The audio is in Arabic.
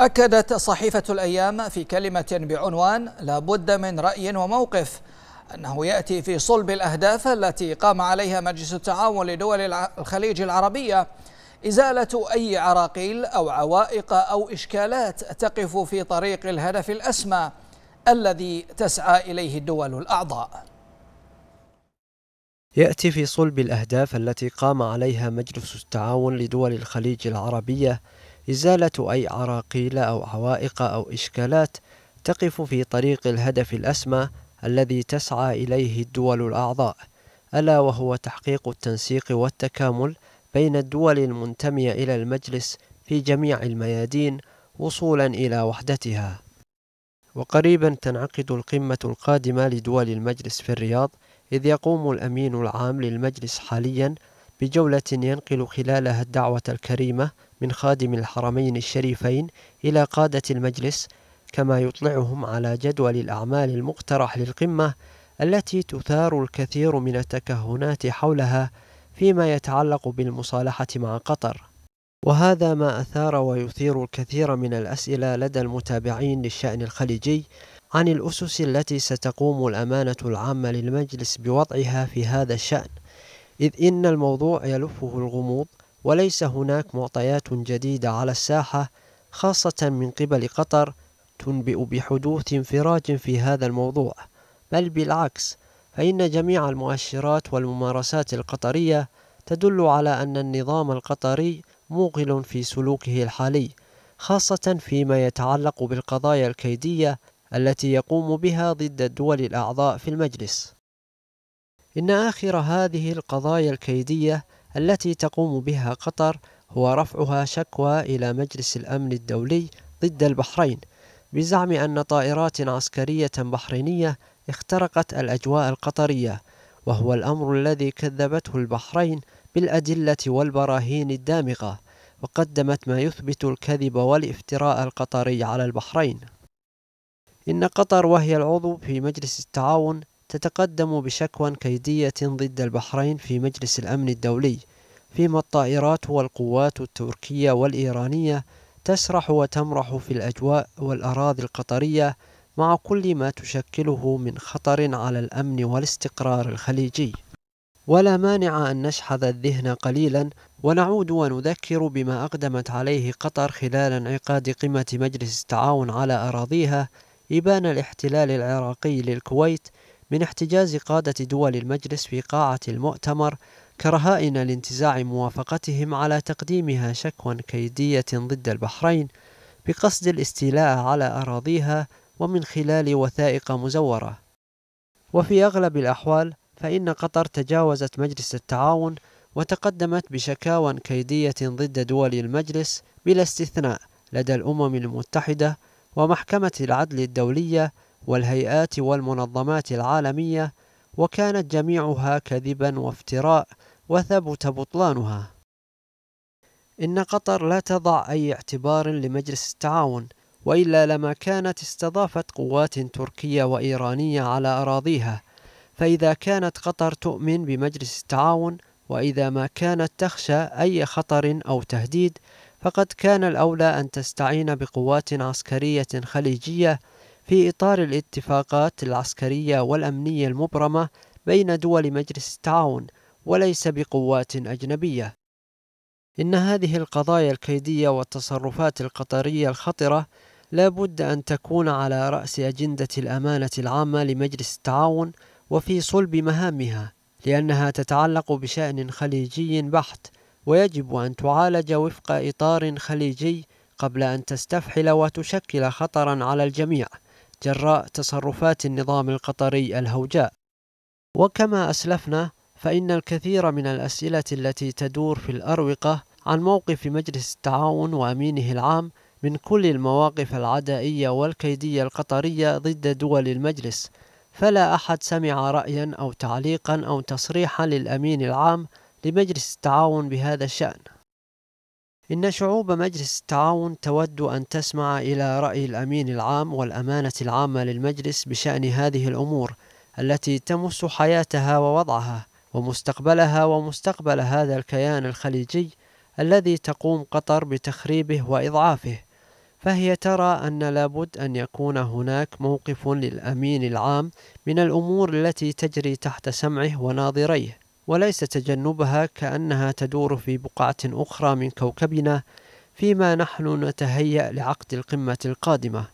أكدت صحيفة الأيام في كلمة بعنوان لابد من رأي وموقف أنه يأتي في صلب الأهداف التي قام عليها مجلس التعاون لدول الخليج العربية إزالة أي عراقيل أو عوائق أو إشكالات تقف في طريق الهدف الأسمى الذي تسعى إليه الدول الأعضاء يأتي في صلب الأهداف التي قام عليها مجلس التعاون لدول الخليج العربية إزالة أي عراقيل أو عوائق أو إشكالات تقف في طريق الهدف الأسمى الذي تسعى إليه الدول الأعضاء ألا وهو تحقيق التنسيق والتكامل بين الدول المنتمية إلى المجلس في جميع الميادين وصولا إلى وحدتها وقريبا تنعقد القمة القادمة لدول المجلس في الرياض إذ يقوم الأمين العام للمجلس حاليا بجولة ينقل خلالها الدعوة الكريمة من خادم الحرمين الشريفين إلى قادة المجلس كما يطلعهم على جدول الأعمال المقترح للقمة التي تثار الكثير من التكهنات حولها فيما يتعلق بالمصالحة مع قطر وهذا ما أثار ويثير الكثير من الأسئلة لدى المتابعين للشأن الخليجي عن الأسس التي ستقوم الأمانة العامة للمجلس بوضعها في هذا الشأن إذ إن الموضوع يلفه الغموض وليس هناك معطيات جديدة على الساحة خاصة من قبل قطر تنبئ بحدوث انفراج في هذا الموضوع بل بالعكس فإن جميع المؤشرات والممارسات القطرية تدل على أن النظام القطري موغل في سلوكه الحالي خاصة فيما يتعلق بالقضايا الكيدية التي يقوم بها ضد الدول الأعضاء في المجلس إن آخر هذه القضايا الكيدية التي تقوم بها قطر هو رفعها شكوى إلى مجلس الأمن الدولي ضد البحرين بزعم أن طائرات عسكرية بحرينية اخترقت الأجواء القطرية وهو الأمر الذي كذبته البحرين بالأدلة والبراهين الدامغة وقدمت ما يثبت الكذب والافتراء القطري على البحرين إن قطر وهي العضو في مجلس التعاون تتقدم بشكوى كيدية ضد البحرين في مجلس الأمن الدولي فيما الطائرات والقوات التركية والإيرانية تسرح وتمرح في الأجواء والأراضي القطرية مع كل ما تشكله من خطر على الأمن والاستقرار الخليجي ولا مانع أن نشحذ الذهن قليلا ونعود ونذكر بما أقدمت عليه قطر خلال انعقاد قمة مجلس التعاون على أراضيها إبان الاحتلال العراقي للكويت من احتجاز قادة دول المجلس في قاعة المؤتمر كرهائن لانتزاع موافقتهم على تقديمها شكوى كيدية ضد البحرين بقصد الاستيلاء على أراضيها ومن خلال وثائق مزورة وفي أغلب الأحوال فإن قطر تجاوزت مجلس التعاون وتقدمت بشكاوى كيدية ضد دول المجلس بلا استثناء لدى الأمم المتحدة ومحكمة العدل الدولية والهيئات والمنظمات العالمية وكانت جميعها كذبا وافتراء وثبت بطلانها إن قطر لا تضع أي اعتبار لمجلس التعاون وإلا لما كانت استضافت قوات تركية وإيرانية على أراضيها فإذا كانت قطر تؤمن بمجلس التعاون وإذا ما كانت تخشى أي خطر أو تهديد فقد كان الأولى أن تستعين بقوات عسكرية خليجية في إطار الاتفاقات العسكرية والأمنية المبرمة بين دول مجلس التعاون وليس بقوات أجنبية إن هذه القضايا الكيدية والتصرفات القطرية الخطرة لا بد أن تكون على رأس أجندة الأمانة العامة لمجلس التعاون وفي صلب مهامها لأنها تتعلق بشأن خليجي بحت ويجب أن تعالج وفق إطار خليجي قبل أن تستفحل وتشكل خطرا على الجميع جراء تصرفات النظام القطري الهوجاء وكما أسلفنا فإن الكثير من الأسئلة التي تدور في الأروقة عن موقف مجلس التعاون وأمينه العام من كل المواقف العدائية والكيدية القطرية ضد دول المجلس فلا أحد سمع رأيا أو تعليقا أو تصريحا للأمين العام لمجلس التعاون بهذا الشأن إن شعوب مجلس التعاون تود أن تسمع إلى رأي الأمين العام والأمانة العامة للمجلس بشأن هذه الأمور التي تمس حياتها ووضعها ومستقبلها ومستقبل هذا الكيان الخليجي الذي تقوم قطر بتخريبه وإضعافه فهي ترى أن لابد أن يكون هناك موقف للأمين العام من الأمور التي تجري تحت سمعه وناظريه وليس تجنبها كأنها تدور في بقعة أخرى من كوكبنا فيما نحن نتهيأ لعقد القمة القادمة